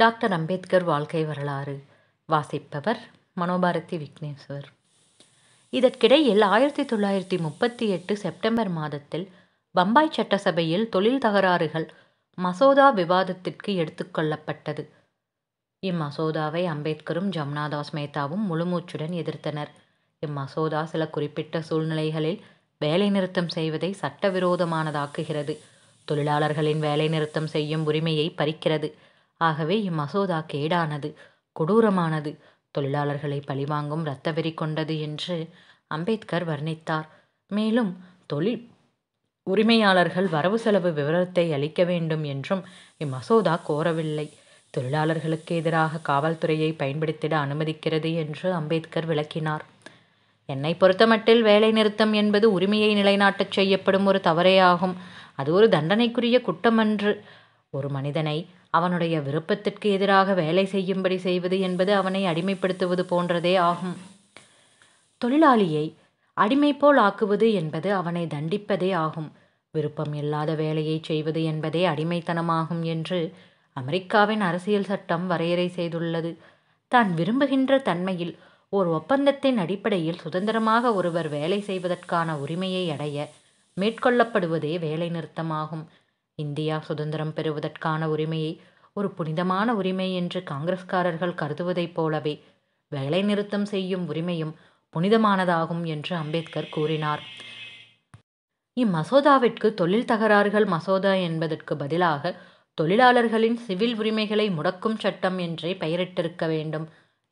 doctor Ambedkar வாழ்க்கை வரலாறு வாசிப்பவர் மனோபாரதி விக்னேஸ்வர் இதற்கிடையில் ஆயிரத்தி தொள்ளாயிரத்தி முப்பத்தி எட்டு செப்டம்பர் மாதத்தில் பம்பாய் சட்டசபையில் தொழில் தகராறுகள் மசோதா விவாதத்திற்கு எடுத்துக்கொள்ளப்பட்டது இம்மசோதாவை அம்பேத்கரும் ஜம்னாதாஸ் மேத்தாவும் முழுமூச்சுடன் எதிர்த்தனர் இம்மசோதா சில குறிப்பிட்ட சூழ்நிலைகளில் வேலைநிறுத்தம் செய்வதை சட்டவிரோதமானதாக்குகிறது தொழிலாளர்களின் வேலைநிறுத்தம் செய்யும் உரிமையை பறிக்கிறது ஆகவே இம்மசோதா கேடானது கொடூரமானது தொழிலாளர்களை பழிவாங்கும் இரத்த வெறி கொண்டது என்று அம்பேத்கர் வர்ணித்தார் மேலும் தொழில் உரிமையாளர்கள் வரவு செலவு விவரத்தை அளிக்க வேண்டும் என்றும் இம்மசோதா கோரவில்லை தொழிலாளர்களுக்கு எதிராக காவல்துறையை பயன்படுத்திட அனுமதிக்கிறது என்று அம்பேத்கர் விளக்கினார் என்னை பொறுத்தமட்டில் வேலை நிறுத்தம் என்பது உரிமையை நிலைநாட்டச் செய்யப்படும் ஒரு தவறே ஆகும் அது ஒரு தண்டனைக்குரிய குற்றமன்று ஒரு மனிதனை அவனுடைய விருப்பத்திற்கு எதிராக வேலை செய்யும்படி செய்வது என்பது அவனை அடிமைப்படுத்துவது போன்றதே ஆகும் தொழிலாளியை அடிமை போல் ஆக்குவது என்பது அவனை தண்டிப்பதே ஆகும் விருப்பம் இல்லாத வேலையை செய்வது என்பதே அடிமைத்தனமாகும் என்று அமெரிக்காவின் அரசியல் சட்டம் வரையறை செய்துள்ளது தான் விரும்புகின்ற தன்மையில் ஓர் ஒப்பந்தத்தின் அடிப்படையில் சுதந்திரமாக ஒருவர் வேலை செய்வதற்கான உரிமையை அடைய மேற்கொள்ளப்படுவதே வேலை நிறுத்தமாகும் இந்தியா சுதந்திரம் பெறுவதற்கான உரிமையை ஒரு புனிதமான உரிமை என்று காங்கிரஸ்காரர்கள் கருதுவதைப் போலவே வேலைநிறுத்தம் செய்யும் உரிமையும் புனிதமானதாகும் என்று அம்பேத்கர் கூறினார் இம்மசோதாவிற்கு தொழில் தகராறுகள் மசோதா என்பதற்கு பதிலாக தொழிலாளர்களின் சிவில் உரிமைகளை முடக்கும் சட்டம் என்றே பெயரிட்டிருக்க வேண்டும்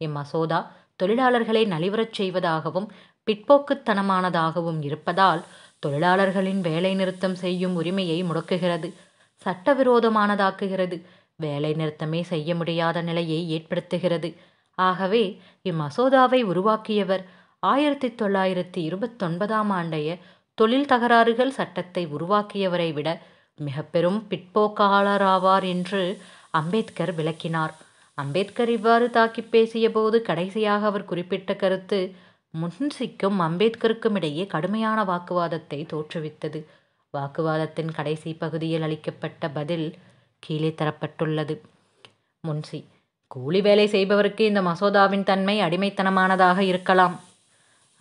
இம்மசோதா தொழிலாளர்களை நலிவரச் செய்வதாகவும் பிற்போக்குத்தனமானதாகவும் இருப்பதால் தொழிலாளர்களின் வேலை நிறுத்தம் செய்யும் உரிமையை முடக்குகிறது சட்டவிரோதமானதாக்குகிறது வேலை நிறுத்தமே செய்ய முடியாத நிலையை ஏற்படுத்துகிறது ஆகவே இம்மசோதாவை உருவாக்கியவர் ஆயிரத்தி தொள்ளாயிரத்தி இருபத்தொன்பதாம் ஆண்டைய தொழில் தகராறுகள் சட்டத்தை உருவாக்கியவரை விட மிக பெரும் பிற்போக்காளராவார் என்று அம்பேத்கர் விளக்கினார் அம்பேத்கர் இவ்வாறு தாக்கி பேசிய போது கடைசியாக அவர் குறிப்பிட்ட கருத்து முன்சிக்கும் அம்பேத்கருக்கும் இடையே கடுமையான வாக்குவாதத்தை தோற்றுவித்தது வாக்குவாதத்தின் கடைசி பகுதியில் அளிக்கப்பட்ட பதில் கீழே தரப்பட்டுள்ளது முன்சி கூலி வேலை செய்பவருக்கு இந்த மசோதாவின் தன்மை அடிமைத்தனமானதாக இருக்கலாம்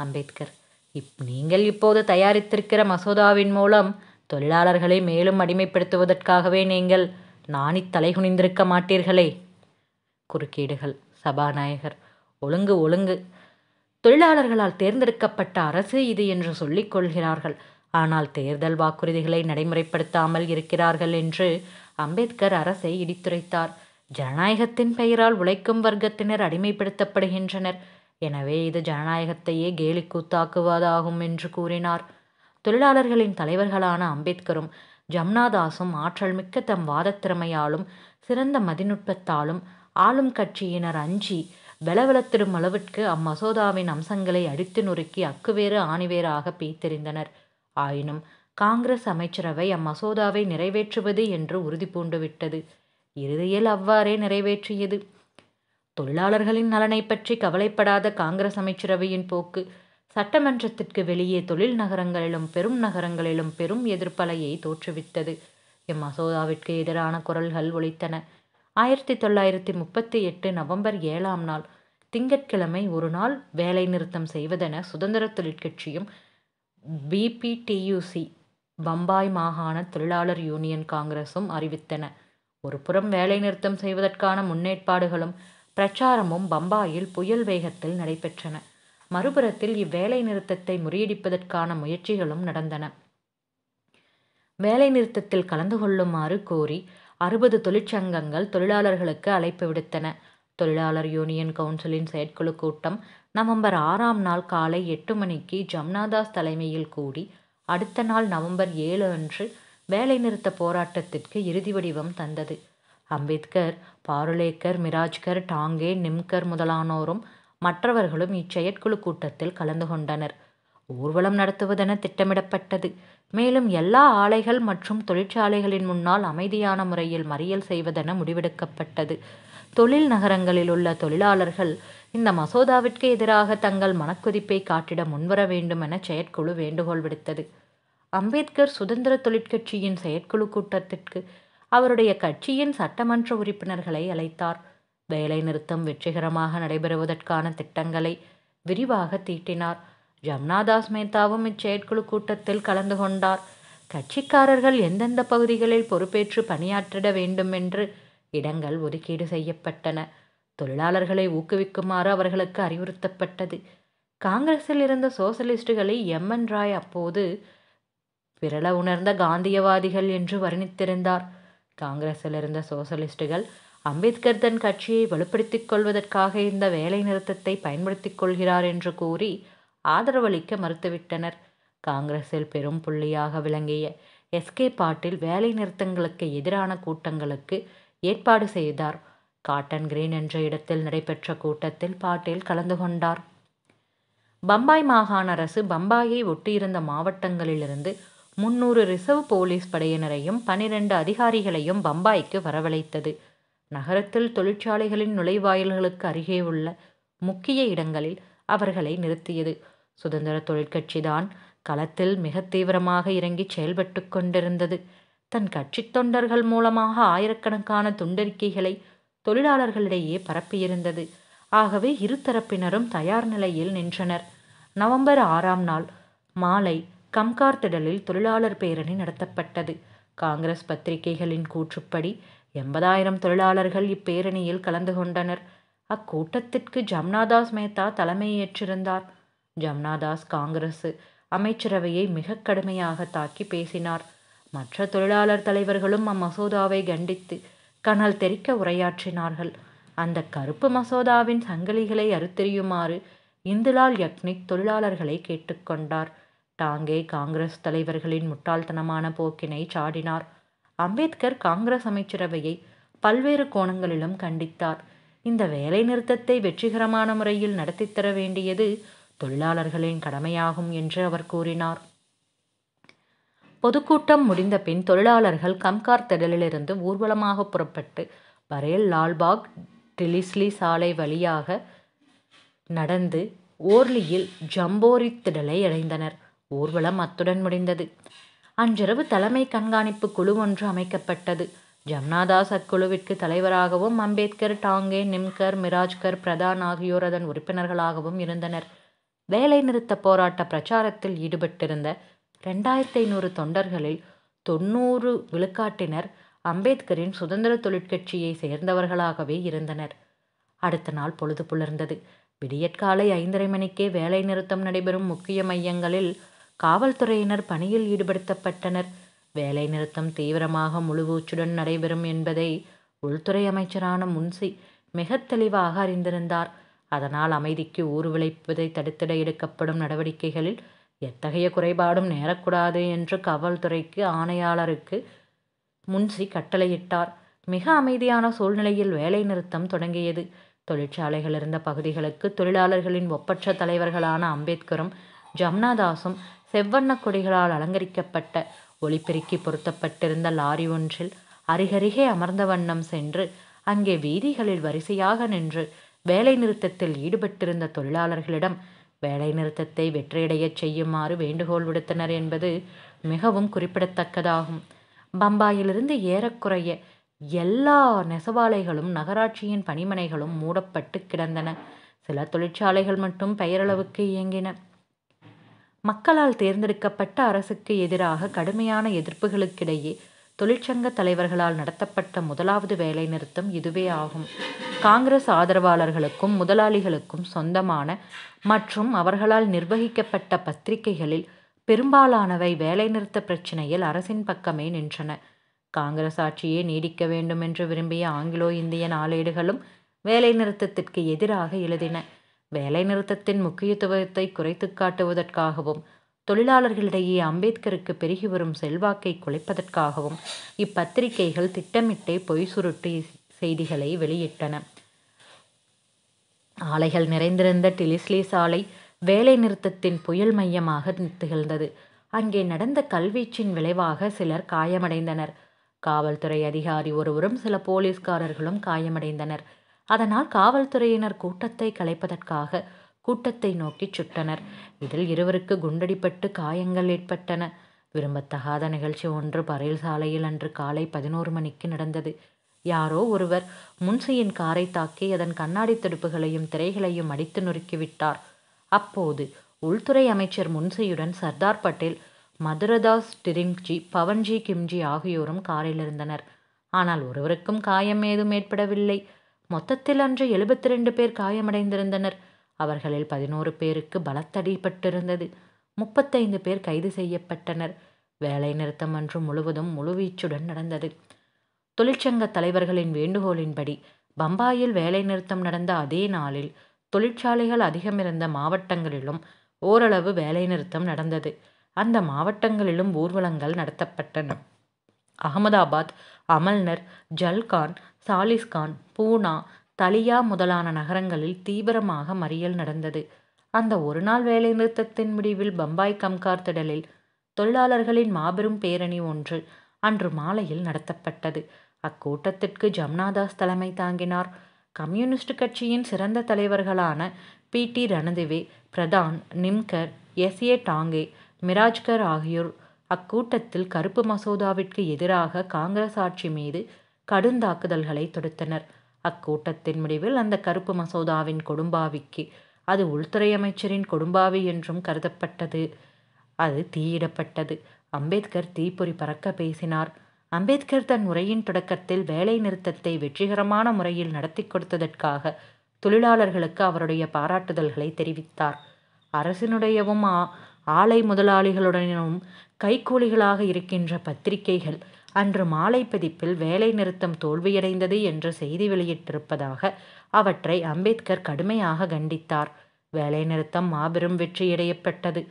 அம்பேத்கர் இப் நீங்கள் இப்போது தயாரித்திருக்கிற மசோதாவின் மூலம் தொழிலாளர்களை மேலும் அடிமைப்படுத்துவதற்காகவே நீங்கள் நாணி தலைகுனிந்திருக்க மாட்டீர்களே குறுக்கீடுகள் சபாநாயகர் ஒழுங்கு ஒழுங்கு தொழிலாளர்களால் தேர்ந்தெடுக்கப்பட்ட அரசு இது என்று சொல்லிக் கொள்கிறார்கள் ஆனால் தேர்தல் வாக்குறுதிகளை நடைமுறைப்படுத்தாமல் இருக்கிறார்கள் என்று அம்பேத்கர் அரசை இடித்துரைத்தார் ஜனநாயகத்தின் பெயரால் உழைக்கும் வர்க்கத்தினர் அடிமைப்படுத்தப்படுகின்றனர் எனவே இது ஜனநாயகத்தையே கேலி கூத்தாக்குவதாகும் என்று கூறினார் தொழிலாளர்களின் தலைவர்களான அம்பேத்கரும் ஜம்னாதாஸும் ஆற்றல் மிக்க தம் வாதத்திறமையாலும் சிறந்த மதிநுட்பத்தாலும் ஆளும் கட்சியினர் அஞ்சி வெலவெலத்திடும் அளவிற்கு அம்மசோதாவின் அம்சங்களை அடித்து நொறுக்கி அக்குவேறு ஆணிவேறாக பேய்த்தெறிந்தனர் ஆயினும் காங்கிரஸ் அமைச்சரவை அம்மசோதாவை நிறைவேற்றுவது என்று உறுதி பூண்டுவிட்டது இறுதியில் அவ்வாறே நிறைவேற்றியது தொழிலாளர்களின் நலனை பற்றி கவலைப்படாத காங்கிரஸ் அமைச்சரவையின் போக்கு சட்டமன்றத்திற்கு வெளியே தொழில் நகரங்களிலும் பெரும் நகரங்களிலும் பெரும் எதிர்ப்பலையை தோற்றுவித்தது இம்மசோதாவிற்கு எதிரான குரல்கள் ஒழித்தன ஆயிரத்தி தொள்ளாயிரத்தி முப்பத்தி எட்டு நவம்பர் ஏழாம் நாள் திங்கட்கிழமை ஒரு நாள் வேலை நிறுத்தம் செய்வதென சுதந்திர தொழிற்கட்சியும் பிபிடியுசி பம்பாய் மாகாண தொழிலாளர் யூனியன் காங்கிரஸும் அறிவித்தன ஒருபுறம் நிறுத்தம் செய்வதற்கான முன்னேற்பாடுகளும் பிரச்சாரமும் பம்பாயில் புயல் வேகத்தில் நடைபெற்றன மறுபுறத்தில் இவ்வேலை நிறுத்தத்தை முறியடிப்பதற்கான முயற்சிகளும் நடந்தன வேலை நிறுத்தத்தில் கலந்து கொள்ளுமாறு கோரி அறுபது தொழிற்சங்கங்கள் தொழிலாளர்களுக்கு அழைப்பு விடுத்தன தொழிலாளர் யூனியன் கவுன்சிலின் செயற்குழு கூட்டம் நவம்பர் ஆறாம் நாள் காலை எட்டு மணிக்கு ஜம்னாதாஸ் தலைமையில் கூடி அடுத்த நாள் நவம்பர் ஏழு அன்று வேலைநிறுத்த போராட்டத்திற்கு இறுதி வடிவம் தந்தது அம்பேத்கர் பாருலேக்கர் மிராஜ்கர் டாங்கே நிம்கர் முதலானோரும் மற்றவர்களும் இச்செயற்குழு கூட்டத்தில் கலந்து கொண்டனர் ஊர்வலம் நடத்துவதென திட்டமிடப்பட்டது மேலும் எல்லா ஆலைகள் மற்றும் தொழிற்சாலைகளின் முன்னால் அமைதியான முறையில் மறியல் செய்வதென முடிவெடுக்கப்பட்டது தொழில் நகரங்களில் உள்ள தொழிலாளர்கள் இந்த மசோதாவிற்கு எதிராக தங்கள் மனக்குதிப்பை காட்டிட முன்வர வேண்டும் என செயற்குழு வேண்டுகோள் விடுத்தது அம்பேத்கர் சுதந்திர தொழிற்கட்சியின் செயற்குழு கூட்டத்திற்கு அவருடைய கட்சியின் சட்டமன்ற உறுப்பினர்களை அழைத்தார் வேலை நிறுத்தம் வெற்றிகரமாக நடைபெறுவதற்கான திட்டங்களை விரிவாக தீட்டினார் ஜம்னாதாஸ் மேத்தாவும் இச்செயற்குழு கூட்டத்தில் கலந்து கொண்டார் கட்சிக்காரர்கள் எந்தெந்த பகுதிகளில் பொறுப்பேற்று பணியாற்றிட வேண்டும் என்று இடங்கள் ஒதுக்கீடு செய்யப்பட்டன தொழிலாளர்களை ஊக்குவிக்குமாறு அவர்களுக்கு அறிவுறுத்தப்பட்டது காங்கிரஸில் இருந்த சோசலிஸ்டுகளை எம் என் ராய் அப்போது பிறள உணர்ந்த காந்தியவாதிகள் என்று வர்ணித்திருந்தார் காங்கிரஸில் இருந்த சோசலிஸ்டுகள் அம்பேத்கர் தன் கட்சியை வலுப்படுத்திக் கொள்வதற்காக இந்த வேலை நிறுத்தத்தை பயன்படுத்திக் கொள்கிறார் என்று கூறி ஆதரவளிக்க மறுத்துவிட்டனர் காங்கிரஸில் பெரும் புள்ளியாக விளங்கிய எஸ்கே பாட்டில் வேலை நிறுத்தங்களுக்கு எதிரான கூட்டங்களுக்கு ஏற்பாடு செய்தார் காட்டன் கிரீன் என்ற இடத்தில் நடைபெற்ற கூட்டத்தில் பாட்டேல் கலந்து கொண்டார் பம்பாய் மாகாண அரசு பம்பாயை ஒட்டியிருந்த மாவட்டங்களிலிருந்து முன்னூறு ரிசர்வ் போலீஸ் படையினரையும் பனிரெண்டு அதிகாரிகளையும் பம்பாய்க்கு வரவழைத்தது நகரத்தில் தொழிற்சாலைகளின் நுழைவாயில்களுக்கு அருகே உள்ள முக்கிய இடங்களில் அவர்களை நிறுத்தியது சுதந்திர தொழிற்கட்சிதான் களத்தில் மிக தீவிரமாக இறங்கி செயல்பட்டு கொண்டிருந்தது தன் கட்சித் தொண்டர்கள் மூலமாக ஆயிரக்கணக்கான துண்டறிக்கைகளை தொழிலாளர்களிடையே பரப்பியிருந்தது ஆகவே இருதரப்பினரும் தயார் நிலையில் நின்றனர் நவம்பர் ஆறாம் நாள் மாலை கம்கார் திடலில் தொழிலாளர் பேரணி நடத்தப்பட்டது காங்கிரஸ் பத்திரிகைகளின் கூற்றுப்படி எண்பதாயிரம் தொழிலாளர்கள் இப்பேரணியில் கலந்து கொண்டனர் அக்கூட்டத்திற்கு ஜம்னாதாஸ் மேத்தா தலைமையேற்றிருந்தார் ஜம்னாதாஸ் காங்கிரசு அமைச்சரவையை மிக கடுமையாக தாக்கி பேசினார் மற்ற தொழிலாளர் தலைவர்களும் அம்மசோதாவை கண்டித்து கனல் தெரிக்க உரையாற்றினார்கள் அந்த கருப்பு மசோதாவின் சங்கிலிகளை அறுத்தெறியுமாறு இந்துலால் யக்னிக் தொழிலாளர்களை கேட்டுக்கொண்டார் டாங்கே காங்கிரஸ் தலைவர்களின் முட்டாள்தனமான போக்கினை சாடினார் அம்பேத்கர் காங்கிரஸ் அமைச்சரவையை பல்வேறு கோணங்களிலும் கண்டித்தார் இந்த வேலைநிறுத்தத்தை வெற்றிகரமான முறையில் நடத்தித்தர வேண்டியது தொழிலாளர்களின் கடமையாகும் என்று அவர் கூறினார் பொதுக்கூட்டம் முடிந்த பின் தொழிலாளர்கள் கம்கார் திடலிலிருந்து ஊர்வலமாக புறப்பட்டு வரையில் லால்பாக் டிலிஸ்லி சாலை வழியாக நடந்து ஓர்லியில் ஜம்போரி திடலை அடைந்தனர் ஊர்வலம் அத்துடன் முடிந்தது அன்றிரவு தலைமை கண்காணிப்பு குழு ஒன்று அமைக்கப்பட்டது ஜம்னாதாஸ் அக்குழுவிற்கு தலைவராகவும் அம்பேத்கர் டாங்கே நிம்கர் மிராஜ்கர் பிரதான் ஆகியோர் அதன் உறுப்பினர்களாகவும் இருந்தனர் வேலை நிறுத்த போராட்ட பிரச்சாரத்தில் ஈடுபட்டிருந்த ரெண்டாயிரத்தி ஐநூறு தொண்டர்களில் தொண்ணூறு விழுக்காட்டினர் அம்பேத்கரின் சுதந்திர தொழிற்கட்சியை சேர்ந்தவர்களாகவே இருந்தனர் அடுத்த நாள் பொழுது புலர்ந்தது விடியற்காலை ஐந்தரை மணிக்கே வேலை நிறுத்தம் நடைபெறும் முக்கிய மையங்களில் காவல்துறையினர் பணியில் ஈடுபடுத்தப்பட்டனர் வேலை நிறுத்தம் தீவிரமாக முழுவூச்சுடன் நடைபெறும் என்பதை உள்துறை அமைச்சரான முன்சி மிக தெளிவாக அறிந்திருந்தார் அதனால் அமைதிக்கு ஊர் விளைப்பதை தடுத்திட எடுக்கப்படும் நடவடிக்கைகளில் எத்தகைய குறைபாடும் நேரக்கூடாது என்று காவல்துறைக்கு ஆணையாளருக்கு முன்சி கட்டளையிட்டார் மிக அமைதியான சூழ்நிலையில் வேலை நிறுத்தம் தொடங்கியது தொழிற்சாலைகள் இருந்த பகுதிகளுக்கு தொழிலாளர்களின் ஒப்பற்ற தலைவர்களான அம்பேத்கரும் ஜம்னாதாஸும் செவ்வண்ண கொடிகளால் அலங்கரிக்கப்பட்ட ஒளிப்பெருக்கி பொருத்தப்பட்டிருந்த லாரி ஒன்றில் அருகருகே அமர்ந்த வண்ணம் சென்று அங்கே வீதிகளில் வரிசையாக நின்று வேலை நிறுத்தத்தில் ஈடுபட்டிருந்த தொழிலாளர்களிடம் வேலைநிறுத்தத்தை வெற்றியடையச் செய்யுமாறு வேண்டுகோள் விடுத்தனர் என்பது மிகவும் குறிப்பிடத்தக்கதாகும் பம்பாயிலிருந்து ஏறக்குறைய எல்லா நெசவாலைகளும் நகராட்சியின் பணிமனைகளும் மூடப்பட்டு கிடந்தன சில தொழிற்சாலைகள் மட்டும் பெயரளவுக்கு இயங்கின மக்களால் தேர்ந்தெடுக்கப்பட்ட அரசுக்கு எதிராக கடுமையான எதிர்ப்புகளுக்கிடையே தொழிற்சங்க தலைவர்களால் நடத்தப்பட்ட முதலாவது வேலைநிறுத்தம் இதுவே ஆகும் காங்கிரஸ் ஆதரவாளர்களுக்கும் முதலாளிகளுக்கும் சொந்தமான மற்றும் அவர்களால் நிர்வகிக்கப்பட்ட பத்திரிகைகளில் பெரும்பாலானவை வேலைநிறுத்த பிரச்சினையில் அரசின் பக்கமே நின்றன காங்கிரஸ் ஆட்சியே நீடிக்க வேண்டும் என்று விரும்பிய ஆங்கிலோ இந்திய நாளேடுகளும் வேலைநிறுத்தத்திற்கு எதிராக எழுதின வேலைநிறுத்தத்தின் முக்கியத்துவத்தை குறைத்து காட்டுவதற்காகவும் தொழிலாளர்களிடையே அம்பேத்கருக்கு பெருகி வரும் செல்வாக்கை குலைப்பதற்காகவும் இப்பத்திரிகைகள் திட்டமிட்டே பொய் சுருட்டு செய்திகளை வெளியிட்டன ஆலைகள் நிறைந்திருந்த டிலிஸ்லி சாலை வேலை நிறுத்தத்தின் புயல் மையமாக திகழ்ந்தது அங்கே நடந்த கல்வீச்சின் விளைவாக சிலர் காயமடைந்தனர் காவல்துறை அதிகாரி ஒருவரும் சில போலீஸ்காரர்களும் காயமடைந்தனர் அதனால் காவல்துறையினர் கூட்டத்தை கலைப்பதற்காக கூட்டத்தை நோக்கி சுட்டனர் இதில் இருவருக்கு குண்டடிப்பட்டு காயங்கள் ஏற்பட்டன விரும்பத்தகாத நிகழ்ச்சி ஒன்று பறையில் சாலையில் அன்று காலை பதினோரு மணிக்கு நடந்தது யாரோ ஒருவர் முன்சியின் காரை தாக்கி அதன் கண்ணாடி துடுப்புகளையும் திரைகளையும் அடித்து நொறுக்கிவிட்டார் அப்போது உள்துறை அமைச்சர் முன்சியுடன் சர்தார் பட்டேல் மதுரதாஸ் டிரிங்ஜி பவன்ஜி கிம்ஜி ஆகியோரும் காரில் இருந்தனர் ஆனால் ஒருவருக்கும் காயம் ஏதும் ஏற்படவில்லை மொத்தத்தில் அன்று எழுபத்தி ரெண்டு பேர் காயமடைந்திருந்தனர் அவர்களில் பதினோரு பேருக்கு பலத்தடிப்பட்டிருந்தது முப்பத்தைந்து பேர் கைது செய்யப்பட்டனர் வேலை நிறுத்தம் அன்று முழுவதும் முழுவீச்சுடன் நடந்தது தொழிற்சங்க தலைவர்களின் வேண்டுகோளின்படி பம்பாயில் வேலை நிறுத்தம் நடந்த அதே நாளில் தொழிற்சாலைகள் அதிகமிருந்த மாவட்டங்களிலும் ஓரளவு வேலைநிறுத்தம் நடந்தது அந்த மாவட்டங்களிலும் ஊர்வலங்கள் நடத்தப்பட்டன அகமதாபாத் அமல்னர் ஜல்கான் சாலிஸ்கான் பூனா தலியா முதலான நகரங்களில் தீவிரமாக மறியல் நடந்தது அந்த ஒருநாள் வேலைநிறுத்தத்தின் முடிவில் பம்பாய் கம்கார் திடலில் தொழிலாளர்களின் மாபெரும் பேரணி ஒன்று அன்று மாலையில் நடத்தப்பட்டது அக்கூட்டத்திற்கு ஜம்னாதாஸ் தலைமை தாங்கினார் கம்யூனிஸ்ட் கட்சியின் சிறந்த தலைவர்களான P D Ranadive Pradhan Nimkar S A Dange Mirajkar ஆகியோர் அக்கூட்டத்தில் கருப்பு மசோதாவிற்கு எதிராக காங்கிரஸ் ஆட்சி மீது கடும் தாக்குதல்களை தொடுத்தனர் அக்கூட்டத்தின் முடிவில் அந்த கருப்பு மசோதாவின் கொடும்பாவிக்கு அது உள்துறை அமைச்சரின் கொடும்பாவி என்றும் கருதப்பட்டது அது தீயிடப்பட்டது அம்பேத்கர் தீப்பொறி பறக்க பேசினார் அம்பேத்கர் தன் உரையின் தொடக்கத்தில் வேலை நிறுத்தத்தை வெற்றிகரமான முறையில் நடத்தி கொடுத்ததற்காக தொழிலாளர்களுக்கு அவருடைய பாராட்டுதல்களை தெரிவித்தார் அரசினுடையவும் ஆலை முதலாளிகளுடனும் கைக்கூலிகளாக இருக்கின்ற பத்திரிகைகள் அன்று மாலை பதிப்பில் வேலை நிறுத்தம் தோல்வியடைந்தது என்று செய்தி வெளியிட்டிருப்பதாக அவற்றை அம்பேத்கர் கடுமையாக கண்டித்தார் வேலைநிறுத்தம் மாபெரும் வெற்றியடையப்பட்டது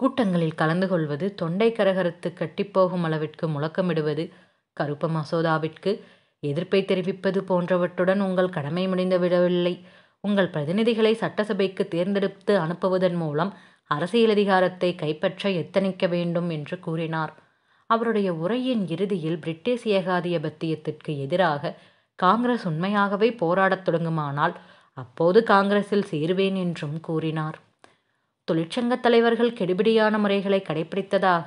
கூட்டங்களில் கலந்து கொள்வது தொண்டை கரகரத்து கட்டிப்போகும் அளவிற்கு முழக்கமிடுவது கருப்பு மசோதாவிற்கு எதிர்ப்பை தெரிவிப்பது போன்றவற்றுடன் உங்கள் கடமை முடிந்து விடவில்லை உங்கள் பிரதிநிதிகளை சட்டசபைக்கு தேர்ந்தெடுத்து அனுப்புவதன் மூலம் அரசியல் அதிகாரத்தை கைப்பற்ற எத்தனிக்க வேண்டும் என்று கூறினார் அவருடைய உரையின் இறுதியில் பிரிட்டிஷ் ஏகாதிபத்தியத்திற்கு எதிராக காங்கிரஸ் உண்மையாகவே போராடத் தொடங்குமானால் அப்போது காங்கிரஸில் சேருவேன் என்றும் கூறினார் தொழிற்சங்க தலைவர்கள் கெடுபிடியான முறைகளை கடைபிடித்ததாக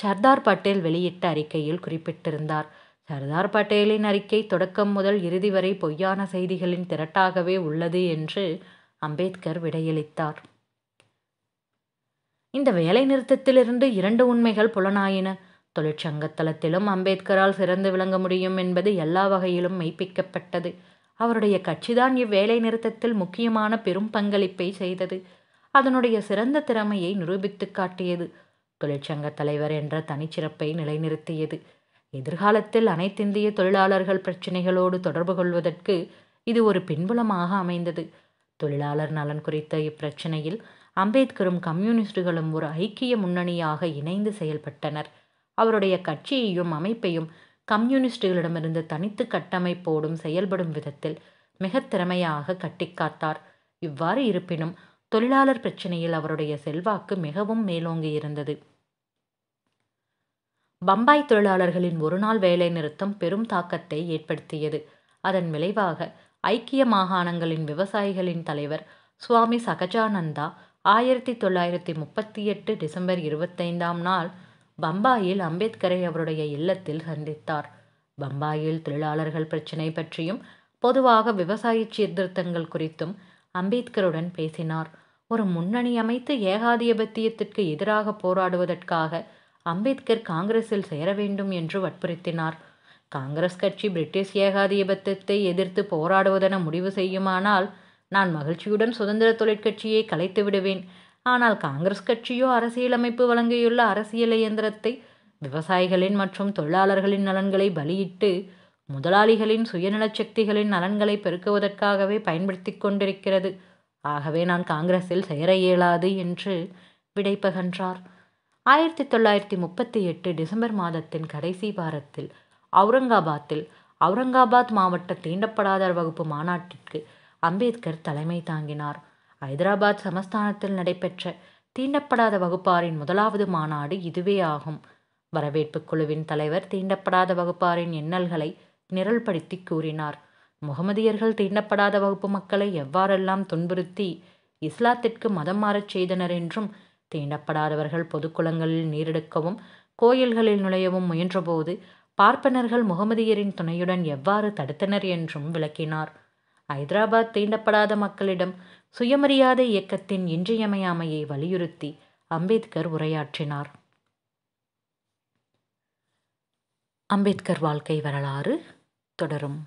சர்தார் பட்டேல் வெளியிட்ட அறிக்கையில் குறிப்பிட்டிருந்தார் சர்தார் பட்டேலின் அறிக்கை தொடக்கம் முதல் இறுதி வரை பொய்யான செய்திகளின் திரட்டாகவே உள்ளது என்று அம்பேத்கர் விடையளித்தார் இந்த வேலைநிறுத்தத்திலிருந்து இரண்டு உண்மைகள் புலனாயின தொழிற்சங்க தளத்திலும் அம்பேத்கரால் சிறந்து விளங்க முடியும் என்பது எல்லா வகையிலும் மெய்ப்பிக்கப்பட்டது அவருடைய கட்சிதான் இவ்வேலை நிறுத்தத்தில் முக்கியமான பெரும் பங்களிப்பை செய்தது அதனுடைய சிறந்த திறமையை நிரூபித்து காட்டியது தொழிற்சங்க தலைவர் என்ற தனிச்சிறப்பை நிலைநிறுத்தியது எதிர்காலத்தில் அனைத்திந்திய தொழிலாளர்கள் பிரச்சினைகளோடு தொடர்பு கொள்வதற்கு இது ஒரு பின்புலமாக அமைந்தது தொழிலாளர் நலன் குறித்த இப்பிரச்சனையில் அம்பேத்கரும் கம்யூனிஸ்டுகளும் ஒரு ஐக்கிய முன்னணியாக இணைந்து செயல்பட்டனர் அவருடைய கட்சியையும் அமைப்பையும் கம்யூனிஸ்டுகளிடமிருந்து தனித்து கட்டமைப்போடும் செயல்படும் விதத்தில் மிக திறமையாக கட்டிக்காத்தார் இவ்வாறு இருப்பினும் தொழிலாளர் பிரச்சனையில் அவருடைய செல்வாக்கு மிகவும் மேலோங்கி இருந்தது பம்பாய் தொழிலாளர்களின் ஒருநாள் வேலை நிறுத்தம் பெரும் தாக்கத்தை ஏற்படுத்தியது அதன் விளைவாக ஐக்கிய மாகாணங்களின் விவசாயிகளின் தலைவர் சுவாமி சகஜானந்தா ஆயிரத்தி தொள்ளாயிரத்தி முப்பத்தி எட்டு டிசம்பர் இருபத்தைந்தாம் நாள் பம்பாயில் அம்பேத்கரை அவருடைய இல்லத்தில் சந்தித்தார் பம்பாயில் தொழிலாளர்கள் பிரச்சினை பற்றியும் பொதுவாக விவசாய சீர்திருத்தங்கள் குறித்தும் அம்பேத்கருடன் பேசினார் ஒரு முன்னணி அமைத்து ஏகாதிபத்தியத்திற்கு எதிராக போராடுவதற்காக அம்பேத்கர் காங்கிரஸில் சேர வேண்டும் என்று வற்புறுத்தினார் காங்கிரஸ் கட்சி பிரிட்டிஷ் ஏகாதிபத்தியத்தை எதிர்த்து போராடுவதென முடிவு செய்யுமானால் நான் மகிழ்ச்சியுடன் சுதந்திர தொழிற்கட்சியை கலைத்து விடுவேன் ஆனால் காங்கிரஸ் கட்சியோ அரசியலமைப்பு வழங்கியுள்ள அரசியல் இயந்திரத்தை விவசாயிகளின் மற்றும் தொழிலாளர்களின் நலன்களை பலியிட்டு முதலாளிகளின் சுயநல சக்திகளின் நலன்களை பெருக்குவதற்காகவே பயன்படுத்தி கொண்டிருக்கிறது ஆகவே நான் காங்கிரஸில் சேர இயலாது என்று விடை ஆயிரத்தி தொள்ளாயிரத்தி முப்பத்தி எட்டு டிசம்பர் மாதத்தின் கடைசி வாரத்தில் அவுரங்காபாத்தில் அவுரங்காபாத் மாவட்ட தீண்டப்படாதார் வகுப்பு மாநாட்டிற்கு அம்பேத்கர் தலைமை தாங்கினார் ஐதராபாத் சமஸ்தானத்தில் நடைபெற்ற தீண்டப்படாத வகுப்பாரின் முதலாவது மாநாடு இதுவே ஆகும் வரவேற்பு குழுவின் தலைவர் தீண்டப்படாத வகுப்பாரின் எண்ணல்களை நிரல்படுத்தி கூறினார் முகமதியர்கள் தீண்டப்படாத வகுப்பு மக்களை எவ்வாறெல்லாம் துன்புறுத்தி இஸ்லாத்திற்கு மதம் மாறச் செய்தனர் என்றும் தீண்டப்படாதவர்கள் பொதுக்குளங்களில் நீரெடுக்கவும் கோயில்களில் நுழையவும் முயன்றபோது பார்ப்பனர்கள் முகமதியரின் துணையுடன் எவ்வாறு தடுத்தனர் என்றும் விளக்கினார் ஐதராபாத் தீண்டப்படாத மக்களிடம் சுயமரியாதை இயக்கத்தின் இன்றியமையாமையை வலியுறுத்தி அம்பேத்கர் உரையாற்றினார் அம்பேத்கர் வாழ்க்கை வரலாறு தொடரும்